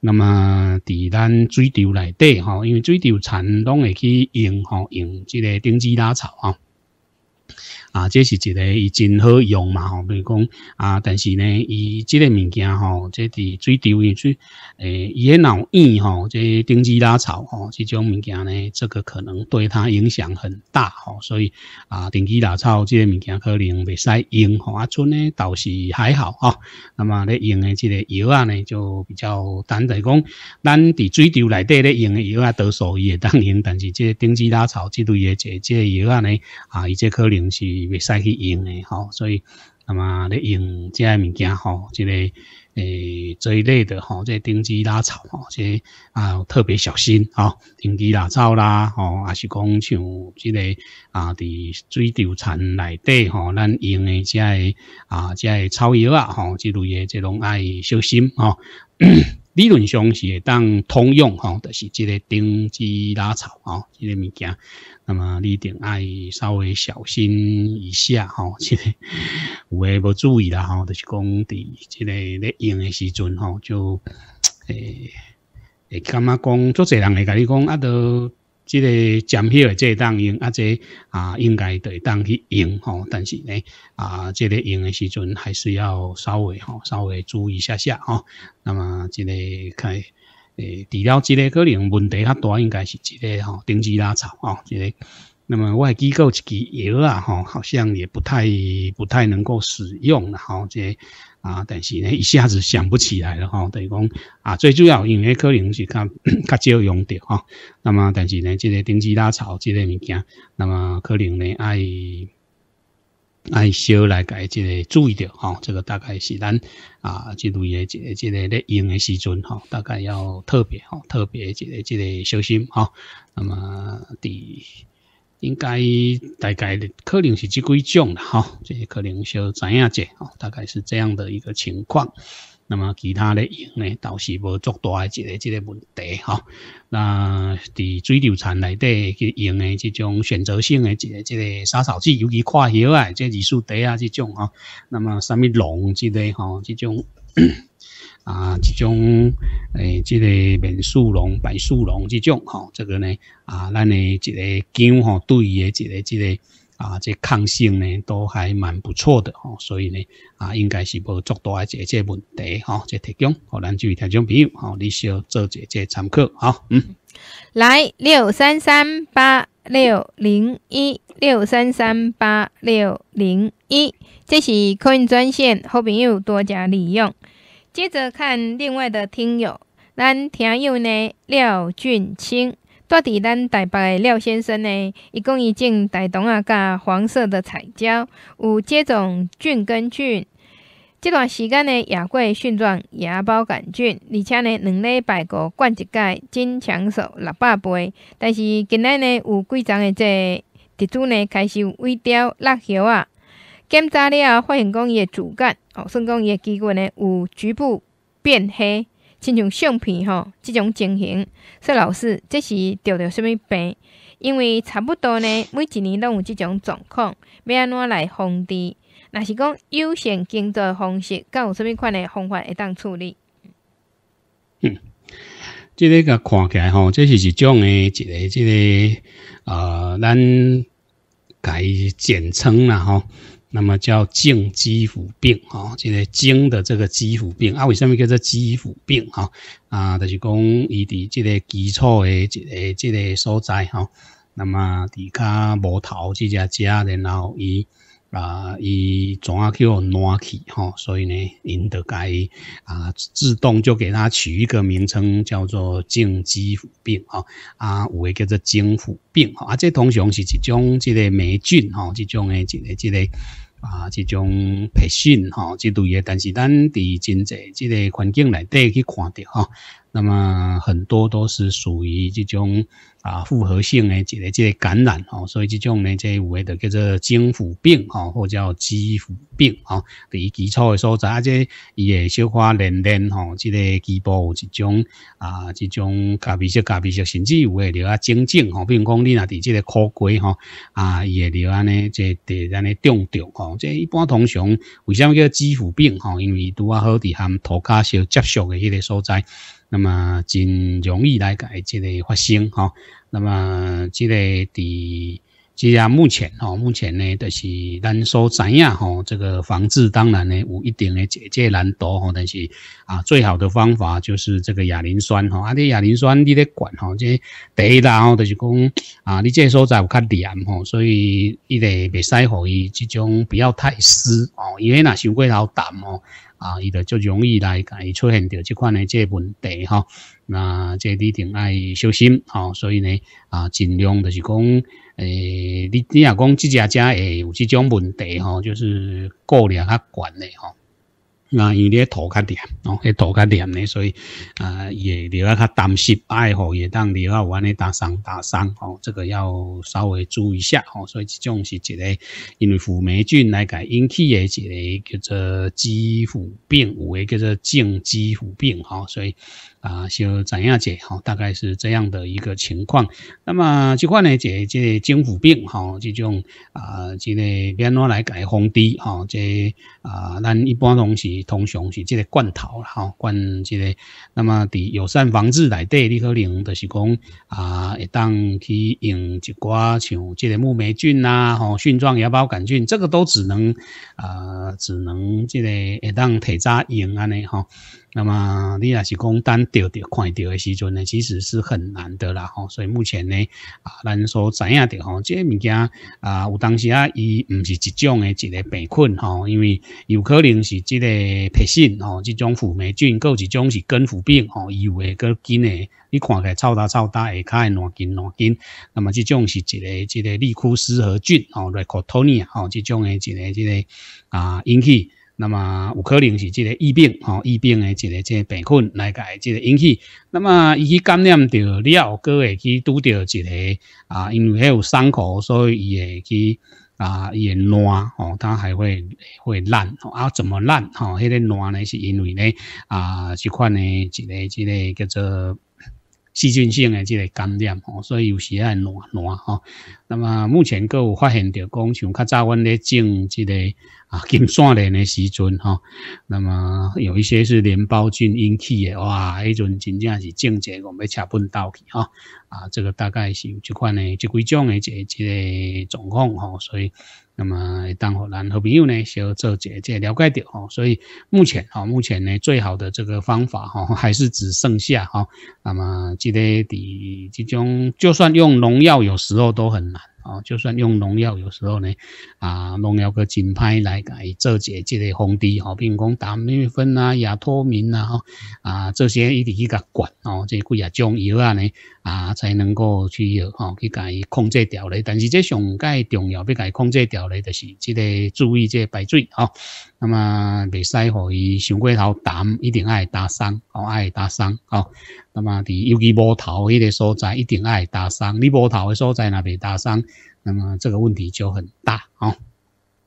Speaker 2: 那么在咱水稻内底吼，因为水稻田拢会去用吼，用即个丁基拉草吼。啊，这是一个伊真好用嘛吼，比如讲啊，但是呢，伊这个物件吼，即伫水貂伊最诶，伊咧脑疫吼，即定期拉草吼，即种物件呢，这个可能对它影响很大吼，所以啊，定期拉草即个物件可能未使用吼。啊，春呢倒是还好啊，那么咧用的这个药啊呢，就比较单纯讲，咱伫水貂内底咧用的药啊，多数伊会当然，但是即定期拉草即类诶即即药啊呢啊，伊即可能是。未使去用的吼，所以那么咧用这物件吼，即个诶这一类的吼，即钉子拉草吼，即啊特别小心啊，钉子拉草啦吼，还是讲像即个啊，伫水稻田内底吼，咱用的遮诶，啊，遮诶，草药啊吼，即类的即拢爱小心吼。理论上是当通用吼，就是这个钉子拉草哦，这个物件，那么你顶爱稍微小心一下吼，其个有诶无注意啦吼，就是讲伫这个咧用诶时阵吼，就诶诶，干吗讲做侪人会甲你讲啊，都。即个减撇的，即当用啊，即啊应该得当去用吼。但是呢，啊，即个用的时阵还是要稍微吼稍微注意下下哦。那么即个开诶，除了即个可能问题较大，应该是即个吼顶级拉草吼，即个。那么外机构一个药啊吼，好像也不太不太能够使用了吼，即。啊，但是呢，一下子想不起来了哈。等于讲啊，最主要因为可能是较 较少用到哈。那么，但是呢，这个定期拉槽这个物件，那么可能呢，爱爱少来改，这个注意到哈。这个大概是咱啊这类这这个在用的时阵哈，大概要特别哈，特别这个这个小心哈。那么第。应该大概可能是这几种啦，哈，这些可能稍知影者，哈，大概是这样的一个情况。那么其他的用呢，倒是无足大一个一个问题，哈。那在水牛产内底去用的这种选择性的一个、这个杀草剂，尤其跨桥啊、这二叔地啊这种，哈。那么什么龙之类，哈，这种。啊，这种诶，这个面鼠龙、白鼠龙这种，吼，这个呢，啊，咱的这个姜吼对的，这个、这个啊，这抗性呢都还蛮不错的，吼，所以呢，啊，应该是无足大一个这问题，吼，这提供和咱就位听众朋友，吼，你需要做一下这参考，哈，
Speaker 3: 嗯，
Speaker 1: 来六三三八六零一六三三八六零一，这是客运专线，好朋友多加利用。接着看另外的听友，咱听友呢廖俊清，住伫咱台北的廖先生呢，一共已经带动啊甲黄色的彩椒有这种菌根菌，这段时间呢也改寻状芽孢杆菌，而且呢两礼拜个灌一届，真抢手六百倍。但是今日呢有几丛的这植株呢开始微凋落叶啊。检查了，发现讲伊的主干哦，算讲伊的肌肉呢有局部变黑，亲像相片吼，即种情形，说老师这是得着什物病？因为差不多呢，每一年拢有即种状况，要安怎来防治？若是讲优先经络方式，敢有甚物款的方法会当处理。
Speaker 2: 嗯，这个看起来吼，这是一种诶，一个，这个呃，咱改简称啦吼。那么叫经肌肤病啊，这个经的这个肌肤病啊，为什么叫做肌肤病啊？啊，就是讲伊伫这个基础的这个这个所在哈。那么伫卡无头即只只，然后伊。啊，伊怎啊叫暖气吼，所以呢，因得该啊，自动就给它取一个名称，叫做真肌肤病吼，啊，有诶叫做真肤病吼，啊，这通常是一种即个霉菌吼，即种诶即个即个啊，即种培训吼，即类诶。但是咱伫真侪即个环境内底去看到吼。那么很多都是属于这种啊复合性的这个这个感染哦，所以这种呢，即有的叫做经腐病哦，或叫肌肤病哦，对于基础的所在，而且伊会小可连连吼，这个局部有一种啊，这种咖啡色咖啡色，甚至有诶流啊肿肿吼，比如讲你那地这个枯龟哈啊，伊会流安尼这地安尼肿肿吼，这一般通常为什么叫肌肤病吼？因为拄啊好伫含涂胶少接触的迄个所在。那么真容易来改，即个发生哈。那么即个第，即下目前哈，目前呢，就是咱所知呀吼。这个防治当然呢，有一定的解决难度吼。但是啊，最好的方法就是这个亚磷酸吼。啊，这亚磷酸你咧管吼，即一啦吼，就是讲啊，你即个所在有较黏吼，所以伊咧袂使让伊即种不要太湿哦，因为那伤过头淡哦。啊，伊就足容易来，伊出现着这款的这问题哈，那这你一定爱小心哦。所以呢，啊，尽量就是讲，诶，你你若讲这家家会有这种问题哈，就是过量较悬的哈。啊，因你涂较黏，哦，你涂较黏呢，所以，啊，也你要较担心，爱吼，也当你要万一打伤打伤，哦，这个要稍微注意一下，吼，所以这种是一个，因为腐霉菌来改引起诶一个叫做肌腐病，有诶叫做茎腐病，吼，所以，啊，就怎样子，吼，大概是这样的一个情况。那么，即款呢，即个茎腐病，吼，即种啊，这个变哪来改防治，吼，即啊，咱一般拢是。通常是即个罐头啦吼，罐即个，那么伫友善防治来对，你可能就是讲啊，会当去用一寡像即个木霉菌呐吼，蕈状芽孢杆菌，这个都只能啊，只能即个会当提早用安尼吼。那么你也是讲单钓钓看钓的时阵呢，其实是很难的啦吼。所以目前呢啊，咱所知影的吼，这物件啊，有当时啊，伊唔是一种的，一个病菌吼，因为有可能是这个皮疹吼，这种腐霉菌，够一种是根腐病吼，以为个菌诶，你看起看超大超大下开软根软根，那么这种是一个一个利库斯核菌吼 r e c o t d o n a 吼，这种诶一个一个啊引起。那么有可能是这个疫病，吼疫病的这个这病菌来个这个引起。那么伊去感染到，了，后会去拄到一个啊，因为还有伤口，所以伊会去啊，伊会烂，吼，它还会会烂，啊，怎么烂，吼，那个烂呢？是因为呢啊，这款呢，一个这个叫做细菌性的这个感染，吼，所以有时会烂烂，吼。那么目前佫有发现到，讲像较早阮咧种这个。啊，金线莲的时阵哈，那么有一些是镰包菌引起的，哇，迄阵真正是正解，我们要切分到去哈。啊，这个大概是有这款的、即几种的这即个状况哈。所以，那么当好咱好朋友呢，小做一下了解掉哈。所以目前哈，目前呢最好的这个方法哈，还是只剩下哈。那么即个第即种，就算用农药，有时候都很难。哦，就算用农药，有时候呢，啊，农药个品牌来改做解，即个红滴比如讲打灭分啊、亚脱敏啊，哈啊，这些伊哋去甲管哦，即几啊中药啊呢，啊才能够去哦去甲伊控制掉咧。但是这上介重要，要甲伊控制掉咧，就是即个注意这排水哈。那么未使让伊上过头沉，一定爱打伤，爱打伤哦。那么伫尤其无头迄个所在，一定爱打伤。你无头的所在那未打伤，那么这个问题就很大哦。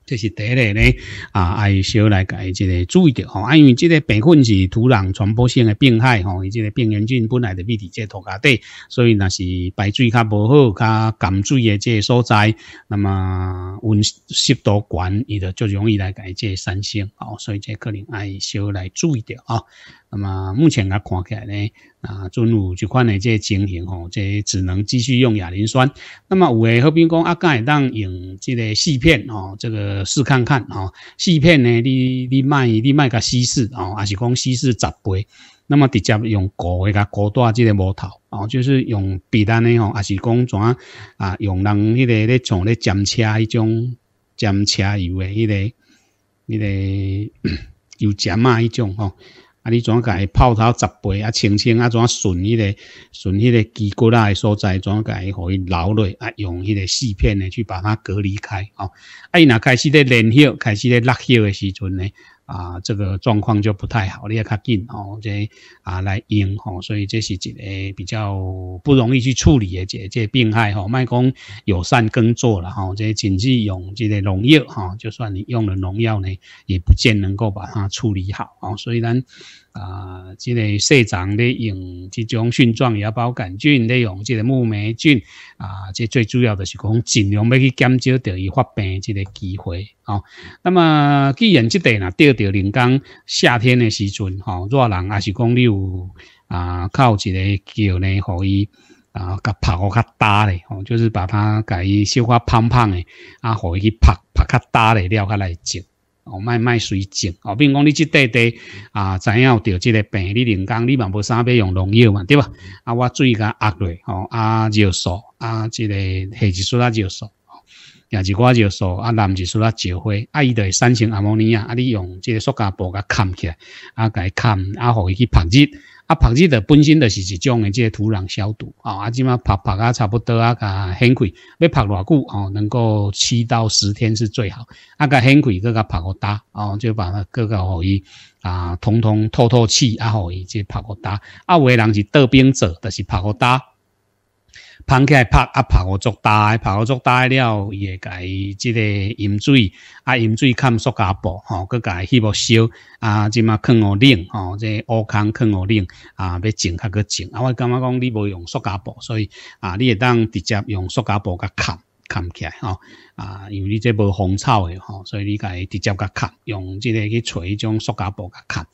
Speaker 2: 这是第一咧，啊，爱要少来改一个注意的吼，啊，因为这个病菌是土壤传播性的病害吼，以及病原菌本来的密集在土下底，所以那是排水较不好、较干水的这所在，那么温湿度高，伊就最容易来改这产生吼，所以这可能爱要来注意点啊。那么目前啊，看起来咧。啊，准有即款的这情形吼，这只能继续用亚磷酸。那么我诶，何必讲敢会当用这个细片哦？这个试看看哦，细片呢，你你卖你卖个稀释哦，还是讲稀释十倍？那么直接用高诶个高段这个木头哦，就是用笔单的吼，还是讲怎啊？啊，用人迄个咧种咧尖车迄种尖车油诶，迄个迄个 油尖嘛迄种哦。啊！你怎解泡头十杯啊？清清啊，怎顺迄个、顺迄个肌骨啊的所在，怎解可以留落？啊，用迄个细片呢去把它隔离开。哦，啊，伊若开始在冷血，开始在落血的时阵呢？啊，这个状况就不太好，你要靠紧哦，这啊来用哦，所以这是一个比较不容易去处理的这这病害哈。卖讲友善耕作了哈，这仅是用这个农药哈，就算你用了农药呢，也不见能够把它处理好啊，所以咱。啊，即个生长咧用即种菌状，也孢杆菌咧用即个木霉菌啊，即最主要的是讲尽量要去减少掉伊发病即个机会哦。那么既然即点呐，钓钓人讲夏天的时阵吼，热人也是讲，你有啊靠一个叫呢，可以啊，甲拍个较大嘞，吼，就是把它甲伊修个胖胖的啊，可以去拍拍较大嘞料较来种。哦，卖卖水井哦，比如讲你即块地啊，怎样钓即个病？你人工你嘛无啥要用农药嘛，对吧？啊，我水甲压落哦，啊尿素啊，即个黑吉素啊尿素，亚是瓜尿素啊，蓝吉素啊，石灰啊，伊的三生胺摩尼亚啊，你用即个塑胶布甲盖起来啊，盖盖啊，互伊去晒日。啊，曝日的本身就是一种的，这个土壤消毒啊，啊，即码拍曝啊，差不多啊，啊，掀开，要拍偌久哦，能够七到十天是最好。啊，个很快，个个拍个打哦，就把它各个可以啊，通通透透气啊，可以去拍个打。啊，为人是得病者，就是拍个打捧起来拍啊，拍互足大，拍互足大了，伊会甲伊即个盐水啊，盐水看塑胶布，吼，甲伊希望烧，啊，即嘛互冷吼，即乌空囥互冷啊，要较佢去啊，我感觉讲你无用塑胶布，所以啊，你会当直接用塑胶布甲盖盖起，来吼、啊，因为你即无臭草吼，所以你伊直接甲盖，用即个去搵迄种塑胶布甲盖。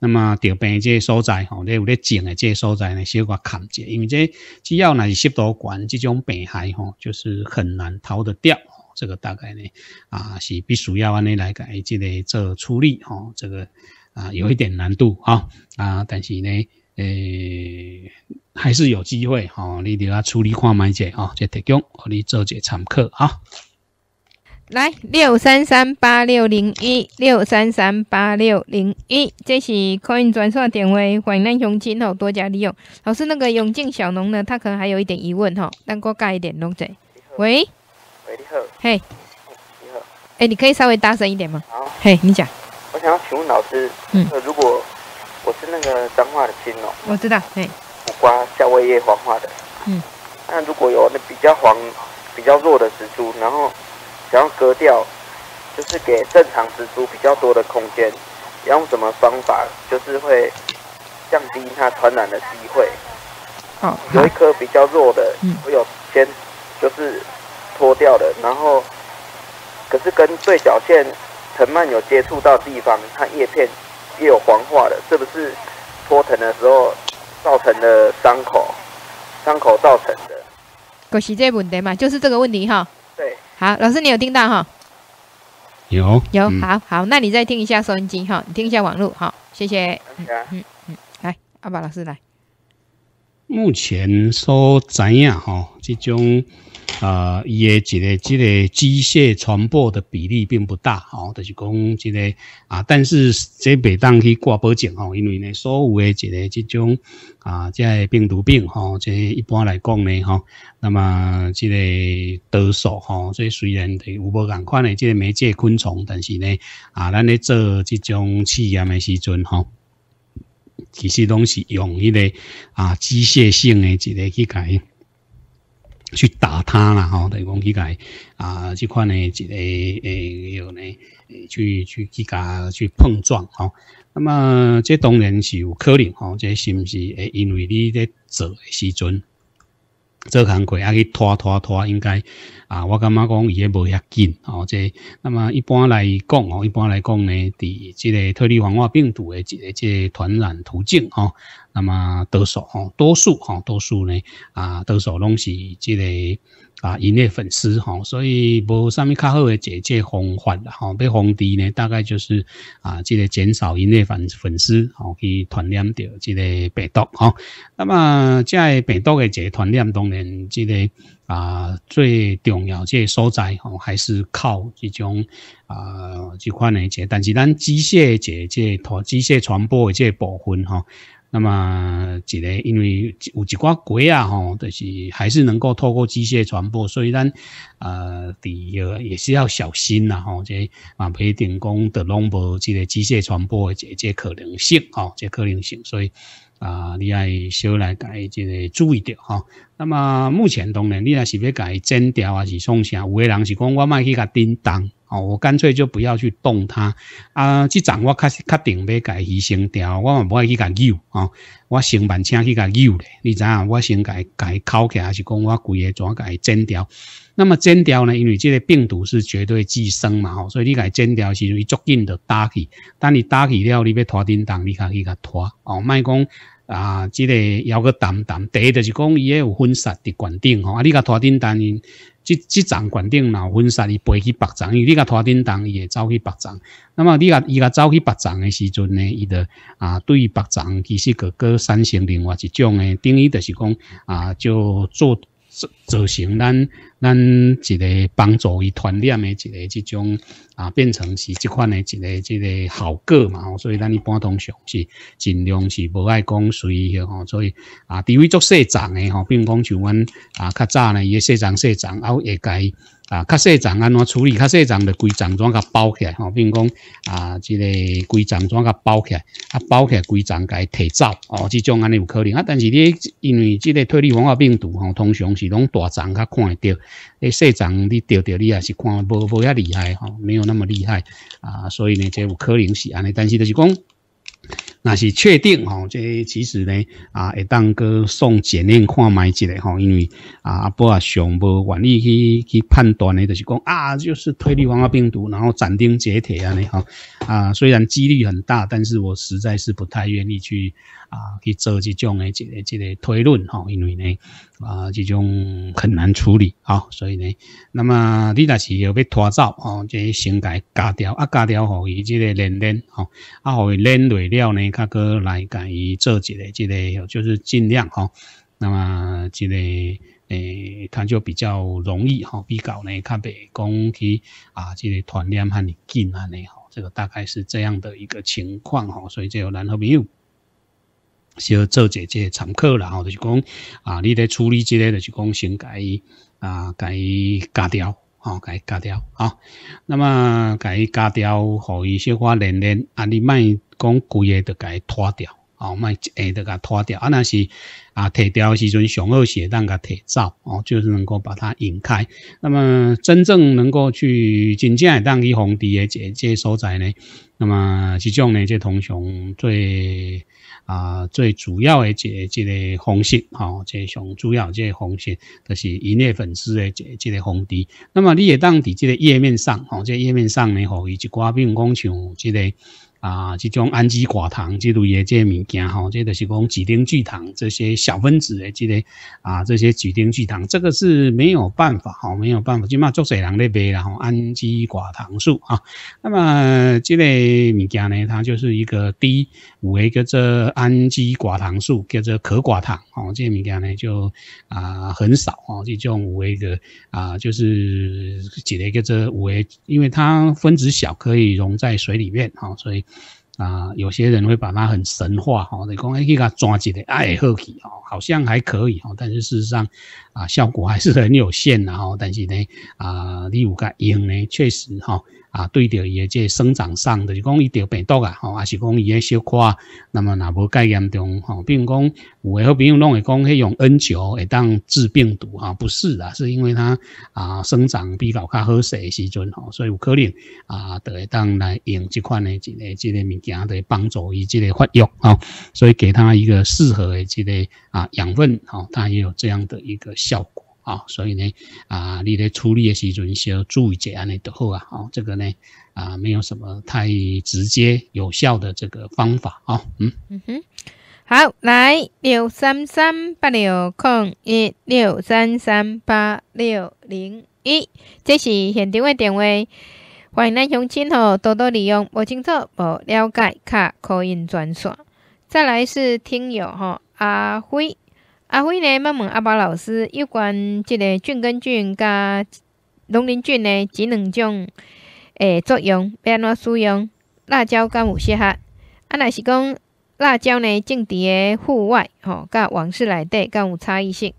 Speaker 2: 那么得病这些所在吼，咧有咧症的这些所在呢，小可看者，因为这只要呢是吸毒管这种病害吼，就是很难逃得掉。这个大概呢啊是必须要安尼来改，即个做处理吼，这个啊有一点难度哈啊，但是呢诶还是有机会吼，你得要处理看卖者哦，即提供给你做者参考啊。
Speaker 1: 来六三三八六零一六三三八六零一，这是 Coin 转刷点位，欢迎恁乡哦，多加利用。老师，那个永靖小农呢，他可能还有一点疑问哈，让我盖一点龙仔，喂，喂，你好，嘿，你好，哎，你可以稍微大声一点吗？好，嘿，你讲。
Speaker 3: 我想要请问老师，嗯，如果我是那个脏话的金哦，我知道，嘿，苦瓜下威夷黄化的，嗯，那如果有那比较黄、比较弱的植株，然后。想要割掉，就是给正常植株比较多的空间。要用什么方法，就是会降低它传染的机会。有一颗比较弱的，我有先就是脱掉的，然后可是跟对角线藤蔓有接触到地方，它叶片也有黄化的，是不是脱藤的时候造成的伤口？伤口造成的。
Speaker 1: 就是这问题嘛，就是这个问题哈。对。好，老师，你有听到哈？有有，好好，那你再听一下收音机哈，你听一下网络哈，谢谢。嗯嗯，来，阿宝老师来。
Speaker 2: 目前说怎样哈？这种。啊，伊诶一个即个机械传播的比例并不大，吼，就是讲即个啊，但是即袂当去挂保证，吼，因为呢，所有诶一个即种啊，即个病毒病，吼，即一般来讲呢，哈，那么即个多数，吼，即、虽然有无共款诶，即媒介昆虫，但是呢，啊，咱咧做即种试验诶时阵，吼，其实拢是用一个啊机械性诶一个去改。去打他啦，吼！等于讲去下啊，这款呢，一个诶，有呢，去去去下去碰撞，吼。那么这当然是有可能，吼。这是不是诶？因为你咧做时阵做行规，啊，去拖拖拖，应该啊，我感觉讲伊也无遐紧，吼。这那么一般来讲，吼，一般来讲呢，伫这个特立环化病毒的这个这传染途径，吼。那么多数哈，多数哈，多数呢啊，多数拢是这个啊，营业粉丝哈，所以无啥物较好的解决方法啦吼。要防敌呢，大概就是啊，这个减少营业粉粉丝吼去传染掉这个病毒哈。那么即个病毒的这个传染，当然这个啊最重要这个所在吼，还是靠一种啊这款的这，但是咱机械嘅即个机械传播的即部分哈。那么一个，因为有一寡鬼啊，吼，就是还是能够透过机械传播，所以咱呃，第二也是要小心啦，吼，这啊，一定讲都拢无这个机械传播的这这可能性，吼，这可能性，所以啊，你爱小来改这个注意着，哈。那么目前当然，你爱是欲改剪掉啊，是送啥？有个人是讲我买去甲叮当。哦，我干脆就不要去动它，啊，即阵我确确定要家移先掉，我嘛不爱去甲拗啊，我先万请去甲拗咧，你知影？我先改改考起来，还是讲我规个怎改剪掉？那么剪掉呢？因为这个病毒是绝对寄生嘛，吼，所以你改剪掉是用足劲的打起，当你打起了，你要拖叮当，你才可以甲拖，哦，卖讲。啊，这个有个淡淡，第一就是讲伊也有分纱伫冠顶吼，啊，你讲拖顶单，即即层冠顶，然后婚纱伊飞去白层，你讲拖顶单伊会走去白层。那么你讲伊讲走去白层的时阵呢，伊的啊，对于白层其实个个产生另外一种的定义，就是讲啊，就做做成咱咱一个帮助伊团练的一个这种。啊，变成是即款的一个一个好果嘛，所以咱一般通常是尽量是无爱讲水吼，所以啊，除位做细长的吼，比如讲像阮啊较早呢，伊个细长细长，然后甲伊啊较细长安怎处理，较细长就规章怎甲包起来吼，比如讲啊，即个规章怎甲包起来，啊包起来规甲伊提走哦，即种安尼有可能啊，但是你因为即个推理方法病毒吼，通常是拢大长较看会掉。诶，社长，你钓钓你也是看无无遐厉害哈，没有那么厉害啊，所以呢，这有可能是安尼，但是就是讲，那是确定吼，这其实呢啊会当去送检验看麦之类吼，因为啊阿波也上无愿意去去判断呢，就是讲啊就是推力黄化病毒，然后斩钉截铁啊呢吼啊，虽然几率很大，但是我实在是不太愿意去。啊，去做这种的这个这个推论哦，因为呢，啊，这种很难处理好，所以呢，那么你若是要被拖走哦，这先绳带加掉啊，加掉后伊这个连链哈，啊，伊连累了呢，才可来跟伊做一个这个，就是尽量哦，那么这个诶，他就比较容易哈，比较呢，他白讲去啊，这个团练和你近啊呢，好，这个大概是这样的一个情况哈，所以就难和朋友。小做一下即参考啦，吼，就是讲啊，你咧处理即个，就是讲先甲伊啊，甲伊加掉，吼，甲伊加掉啊。那么甲伊加掉，互伊小可练练啊，你卖讲贵个，就甲伊脱掉，哦，卖一下就甲伊脱掉啊。那是啊，退掉时阵，上厚血当甲退走，哦，就是能够把它引开。那么真正能够去真正当防红的即即所在呢？那么这种呢，即通常最啊，最主要的个一个式，吼、哈，即上主要即个方式，就是营业粉丝的即即个红底。那么你也当地这个页面上，即、这页面上呢，吼，以及挂冰工厂这个。啊，即种氨基寡糖这类嘅这些物件吼，即个是讲聚丁聚糖这些小分子诶，即个啊这些聚丁聚糖，这个是没有办法吼，没有办法，起码做水人咧卖，然后氨基寡糖素啊，那么即类物件呢，它就是一个低五 A 叫做氨基寡糖素，叫做可寡糖吼，这物件呢就啊很少吼，即种五 A 个啊就是几咧叫做五 A，因为它分子小，可以溶在水里面吼，所以。啊，有些人会把它很神化哈，你讲哎去给它抓几粒爱好起吼，好像还可以吼，但是事实上啊，效果还是很有限的哈。但是呢啊，你有噶用呢，确实哈。啊，对着伊个即生长上，就是讲伊着病毒啊，吼，还是讲伊个小块，那么那无介严重吼。比如讲，有诶好朋友拢会讲迄用 N 九会当治病毒啊，不是啦，是因为它啊生长比较较好些时阵吼，所以有可能啊，会当来用即款诶一个这个物件来帮助伊这个发育吼，所以给他一个适合诶这个啊养分，吼，它也有这样的一个效果。啊，所以呢，啊，你咧处理的时阵，要注意一下，你就好啊。哦，这个呢，啊，没有什么太直接有效的这个方法啊。
Speaker 1: 嗯嗯哼，好，来六三三八六空一六三三八六零一，这是现场的电话，欢迎来相亲哈，多多利用，不清楚、不了解，卡可音转述。再来是听友哈，阿辉。阿辉呢，问问阿宝老师，有关即个菌根菌加农林菌呢，这两种诶作用，要安怎使用辣椒敢有适合？啊，若是讲辣椒呢，种植户外吼，甲温室内底敢有差异性？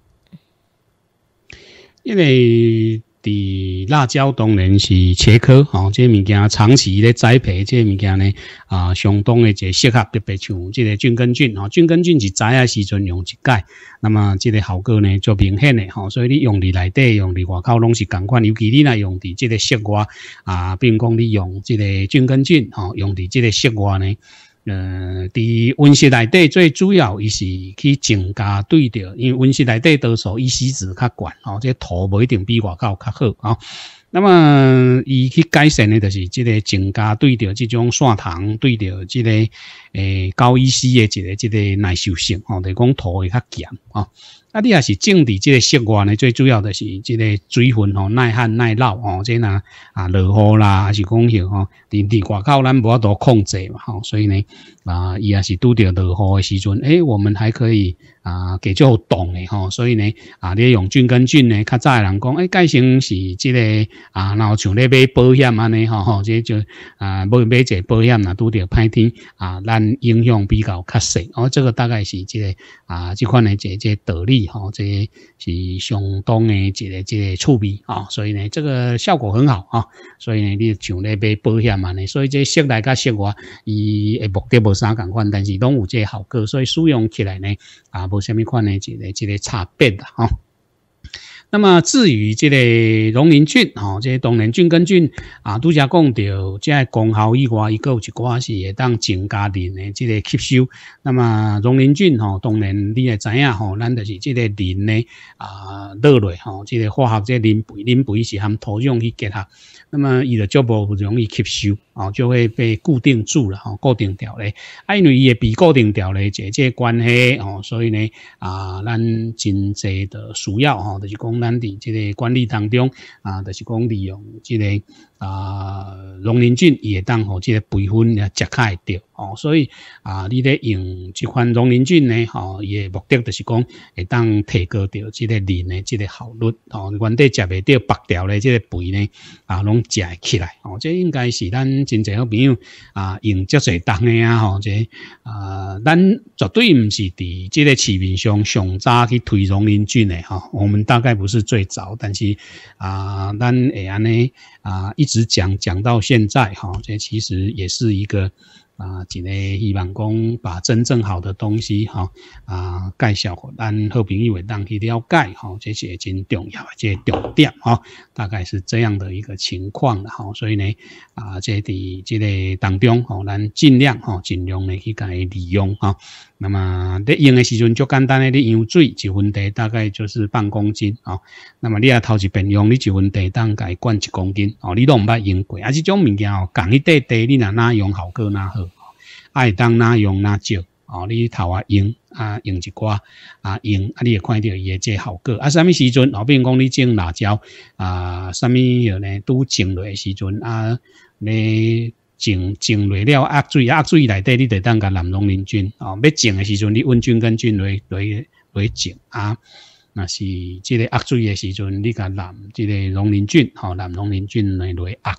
Speaker 2: 因为。伫辣椒当然是切口，吼，即物件长期咧栽培，即物件呢啊，相当的一个适合特别像即个菌根菌，哈，菌根菌是栽啊时阵用一解，那么即个效果呢就明显的，哈，所以你用伫内底，用伫外口拢是同款，尤其你若用伫即个室外啊，并讲你用即个菌根菌，哈，用伫即个室外呢。诶，伫温室内底最主要伊是去增加对对，因为温室内底多数伊施质较悬，吼，即系土唔一定比外口较好啊。那么，伊去改善咧，就是即个增加对对，即种砂糖，对对，即个诶高依施嘅一个即个耐受性，哦，嚟讲土会较碱啊。啊，你也是种地，即个室外呢，最主要的是即个水分吼，耐旱耐涝哦，即呐啊，落雨啦，还是讲吼，田地外口咱无多控制嘛吼，所以呢。啊，伊也是拄着落雨诶时阵，诶，我们还可以啊，佮做冻诶吼，所以呢，啊，你用菌跟菌呢，较早诶人讲，诶，介成是即个啊，然后像咧买保险安尼吼吼，这就啊，买买者保险啦，拄着歹天啊，咱影响比较较细哦，这个大概是即个啊，即款的这个道理吼，这是相当诶一个一个趣味啊，所以呢，这个效果很好啊，所以呢，你像咧买保险安尼，所以即室内甲室外，伊目的无。冇三間款，但是都有个效果，所以使用起来呢，也无什米款呢，一个一个差别。啊！那么至于即个农林菌，吼，即个农林菌根菌啊，都加讲着，即个功效以外，一个一寡是会当增加磷呢，即个吸收。那么农林菌，吼，当然你也知影，吼，咱就是即个磷呢，啊，落来，吼，即个化学即磷肥，磷肥是含土壤去结合，那么伊就就无容易吸收，哦，就会被固定住了，吼，固定掉咧。啊，因为伊也比固定掉咧，即个关系，哦，所以呢，啊，咱真济的需要，吼，就是讲。咱伫一个管理当中啊，就是讲利用一个。啊，溶磷菌也会当和即个肥分来结合一掉哦，所以啊，你咧用即款溶磷菌呢，吼，伊也目的就是讲会当提高掉即个磷的即个效率哦。原底食未掉白掉咧，即个肥呢，啊，拢食会起来哦。这应该是咱真侪好朋友啊，用这侪当的啊，吼，这啊，咱绝对唔是伫即个市面上上早去推溶磷菌呢，哈。我们大概不是最早，但是啊，咱会安尼。啊，一直讲讲到现在，哈，这其实也是一个啊，几内亿万工把真正好的东西，哈，啊，介绍给咱和平议会弹一定要盖，哈，这些真重要，这些重点，哈，大概是这样的一个情况，哈，所以呢，啊，在这这个当中，哈，咱尽量，哈，尽量呢去给以利用，哈。那么你用的时阵，最简单的你用水一斤茶大概就是半公斤哦。那么你啊头一遍用，你一斤茶当家灌一公斤哦，你都唔捌用过，啊，这种物件哦，讲你对对，你哪哪用效果哪好，爱当哪用哪少哦。你头啊用啊，用一寡啊用，啊你也看到也即效果。啊，什么时阵哦？比如讲你种辣椒啊，什么有呢？拄种落的时阵啊，你。种种肥料压水压水内底，你得当甲南农林菌哦。要种的时阵，你温菌跟菌类类类种啊。那是即个压水的时阵，你甲南即个农林菌哦，蓝农林菌内去压。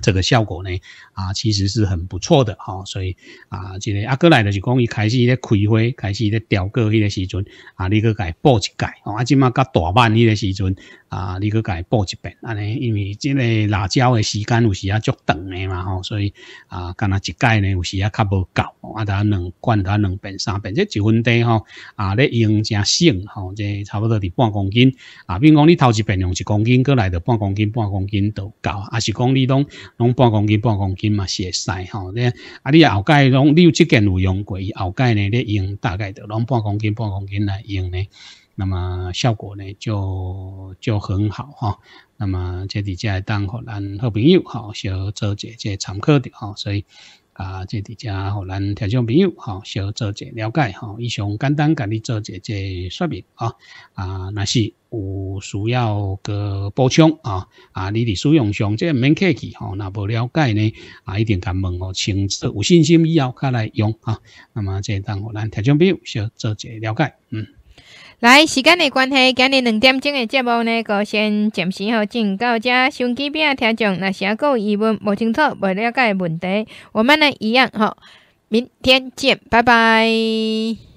Speaker 2: 这个效果呢，啊，其实是很不错的哈，所以啊，这个阿哥来的就是讲，伊开始咧开花，开始咧雕刻迄个时阵，啊，你去改报一改，啊，即马到大半迄个时阵，啊，你去改报一遍，安尼，因为这个辣椒的时间有时啊足长的嘛，吼，所以啊，干阿一改呢有时啊较无够，啊，咱两灌，咱两瓶三瓶，这就稳定哈，啊，咧用成省吼，这差不多是半公斤，啊，比如讲你头一遍用一公斤，过来就半公斤，半公斤都够，啊，是讲你讲。拢半公斤半公斤嘛，会使吼，你啊！你后盖拢，你有即件有用过？后盖呢咧用，大概都拢半公斤半公斤来用呢，那么效果呢就就很好哈。那么这里在当可咱好朋友哈，小做一这常客的哈，所以。啊，即伫遮互咱听众朋友吼，小做一了解吼，以上简单甲你做一即说明啊。啊，若是有需要个补充啊，啊，你伫使用上即免客气吼，若无了解呢啊，一定甲问我，请楚有信心以后较来用啊。那么即当互咱听众朋友小做一了解，嗯。
Speaker 1: 来，时间的关系，今日两点钟的节目呢，就先暂时好进到这。兄弟们，听众，若是还有疑问、不清楚、不了解的问题，我们呢一样哈，明天见，拜拜。